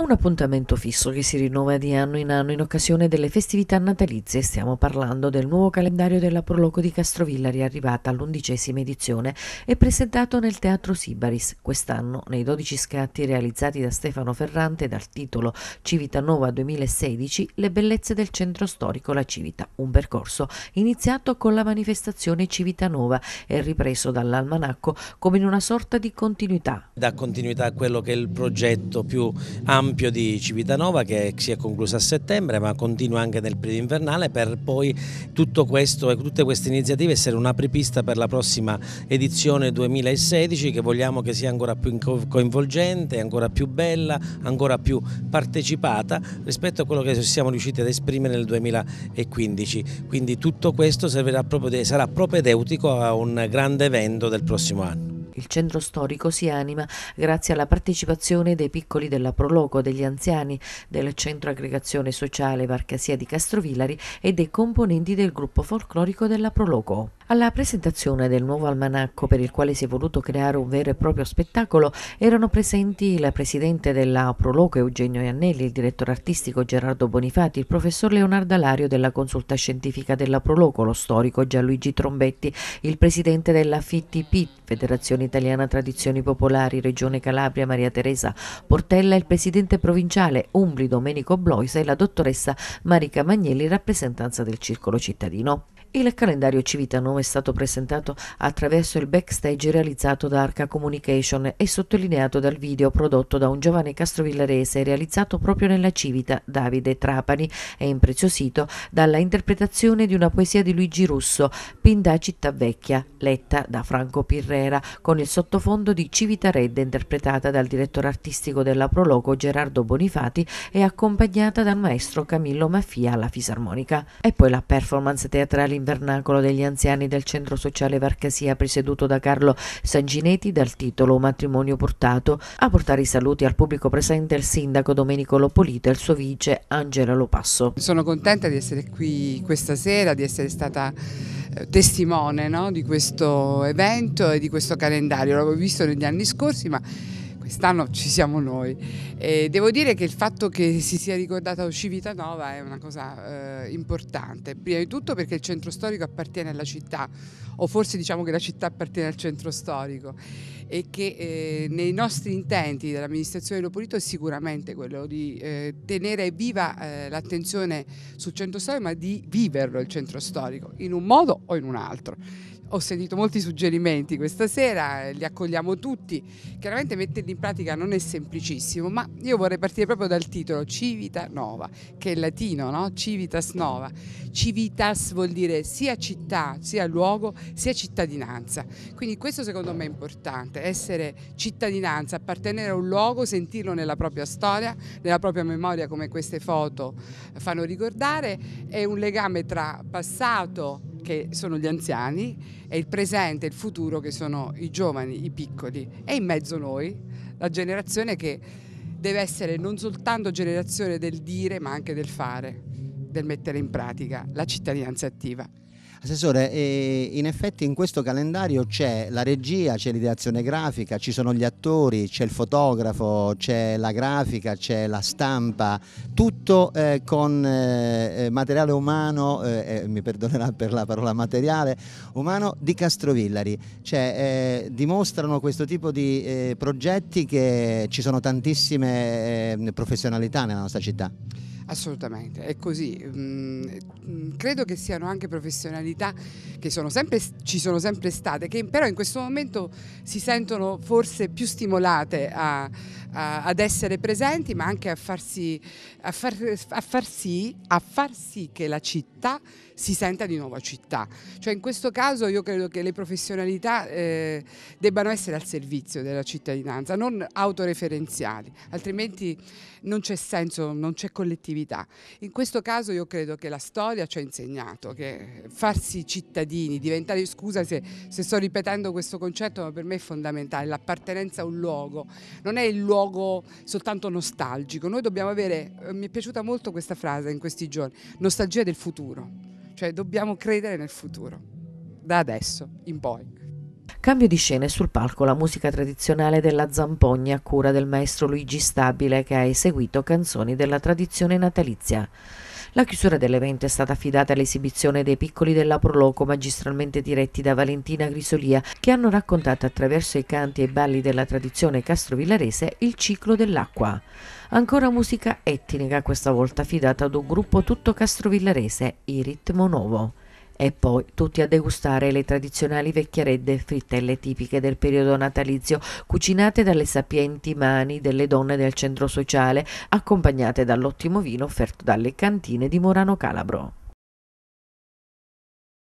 un appuntamento fisso che si rinnova di anno in anno in occasione delle festività natalizie. Stiamo parlando del nuovo calendario della Proloco di Castrovillari, arrivata all'undicesima edizione e presentato nel Teatro Sibaris. Quest'anno, nei 12 scatti realizzati da Stefano Ferrante dal titolo Civitanova 2016, Le bellezze del centro storico La Civita. Un percorso iniziato con la manifestazione Civitanova e ripreso dall'almanacco come in una sorta di continuità. Da continuità a quello che è il progetto più ampio ampio di Civitanova che si è conclusa a settembre ma continua anche nel periodo invernale per poi tutto questo e tutte queste iniziative essere un'apripista per la prossima edizione 2016 che vogliamo che sia ancora più coinvolgente, ancora più bella, ancora più partecipata rispetto a quello che siamo riusciti ad esprimere nel 2015. Quindi tutto questo servirà, sarà propedeutico a un grande evento del prossimo anno. Il centro storico si anima grazie alla partecipazione dei piccoli della Proloco, degli anziani, del centro aggregazione sociale Varcasia di Castrovillari e dei componenti del gruppo folclorico della Proloco. Alla presentazione del nuovo almanacco per il quale si è voluto creare un vero e proprio spettacolo erano presenti la presidente della Proloco Eugenio Iannelli, il direttore artistico Gerardo Bonifati, il professor Leonardo Alario della consulta scientifica della Proloco, lo storico Gianluigi Trombetti, il presidente della FITP, Federazione Italiana Tradizioni Popolari, Regione Calabria Maria Teresa Portella, il presidente provinciale Umbri Domenico Bloisa e la dottoressa Marica Magnelli, rappresentanza del Circolo Cittadino. Il calendario Civitanova è stato presentato attraverso il backstage realizzato da Arca Communication e sottolineato dal video prodotto da un giovane castrovillarese realizzato proprio nella Civita, Davide Trapani, e impreziosito dalla interpretazione di una poesia di Luigi Russo, Pinda Città Vecchia, letta da Franco Pirrera, con il sottofondo di Civita Red, interpretata dal direttore artistico della Prologo Gerardo Bonifati e accompagnata dal maestro Camillo Maffia alla fisarmonica. E poi la performance teatrale invernacolo degli anziani del centro sociale Varcasia presieduto da Carlo Sanginetti dal titolo Matrimonio portato. A portare i saluti al pubblico presente il sindaco Domenico Lopolito e il suo vice Angela Lopasso. Sono contenta di essere qui questa sera, di essere stata eh, testimone no, di questo evento e di questo calendario. L'avevo visto negli anni scorsi ma quest'anno ci siamo noi. E devo dire che il fatto che si sia ricordata Civitanova è una cosa eh, importante, prima di tutto perché il centro storico appartiene alla città, o forse diciamo che la città appartiene al centro storico e che eh, nei nostri intenti dell'amministrazione di Lopolito è sicuramente quello di eh, tenere viva eh, l'attenzione sul centro storico, ma di viverlo il centro storico in un modo o in un altro ho sentito molti suggerimenti questa sera, li accogliamo tutti. Chiaramente metterli in pratica non è semplicissimo, ma io vorrei partire proprio dal titolo Civita Nova, che è latino, no? Civitas Nova. Civitas vuol dire sia città, sia luogo, sia cittadinanza. Quindi questo secondo me è importante essere cittadinanza, appartenere a un luogo, sentirlo nella propria storia, nella propria memoria come queste foto fanno ricordare, è un legame tra passato che sono gli anziani e il presente, il futuro che sono i giovani, i piccoli e in mezzo noi, la generazione che deve essere non soltanto generazione del dire ma anche del fare, del mettere in pratica la cittadinanza attiva. Assessore, eh, in effetti in questo calendario c'è la regia, c'è l'ideazione grafica, ci sono gli attori, c'è il fotografo, c'è la grafica, c'è la stampa, tutto eh, con eh, eh materiale umano, eh, eh, mi perdonerà per la parola materiale, umano di Castrovillari. Cioè, dimostrano questo tipo di progetti che ci sono tantissime professionalità nella nostra città. Assolutamente, è così. Mm, mm, credo che siano anche professionalità che sono sempre, ci sono sempre state, che però in questo momento si sentono forse più stimolate a, a, ad essere presenti ma anche a farsi, a, far, a, far sì, a far sì che la città si senta di nuovo città. Cioè in questo caso io credo che le professionalità eh, debbano essere al servizio della cittadinanza, non autoreferenziali, altrimenti non c'è senso, non c'è collettività. In questo caso io credo che la storia ci ha insegnato che farsi cittadini, diventare, scusa se, se sto ripetendo questo concetto, ma per me è fondamentale, l'appartenenza a un luogo, non è il luogo luogo soltanto nostalgico. Noi dobbiamo avere, eh, mi è piaciuta molto questa frase in questi giorni, nostalgia del futuro, cioè dobbiamo credere nel futuro, da adesso in poi. Cambio di scene sul palco la musica tradizionale della Zampogna a cura del maestro Luigi Stabile che ha eseguito canzoni della tradizione natalizia. La chiusura dell'evento è stata affidata all'esibizione dei piccoli della Proloco magistralmente diretti da Valentina Grisolia che hanno raccontato attraverso i canti e i balli della tradizione castrovillarese il ciclo dell'acqua. Ancora musica etnica, questa volta affidata ad un gruppo tutto castrovillarese, il Ritmo nuovo e poi tutti a degustare le tradizionali vecchiarette frittelle tipiche del periodo natalizio, cucinate dalle sapienti mani delle donne del centro sociale, accompagnate dall'ottimo vino offerto dalle cantine di Morano Calabro.